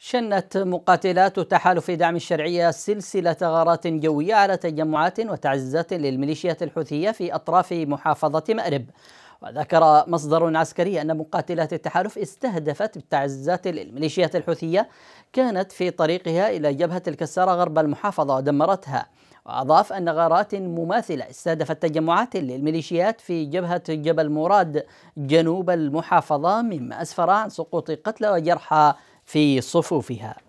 شنت مقاتلات تحالف دعم الشرعية سلسلة غارات جوية على تجمعات وتعزيزات للميليشيات الحوثية في أطراف محافظة مأرب وذكر مصدر عسكري أن مقاتلات التحالف استهدفت بالتعزيزات للميليشيات الحوثية كانت في طريقها إلى جبهة الكسارة غرب المحافظة ودمرتها وأضاف أن غارات مماثلة استهدفت تجمعات للميليشيات في جبهة جبل مراد جنوب المحافظة مما أسفر عن سقوط قتلى وجرحى في صفوفها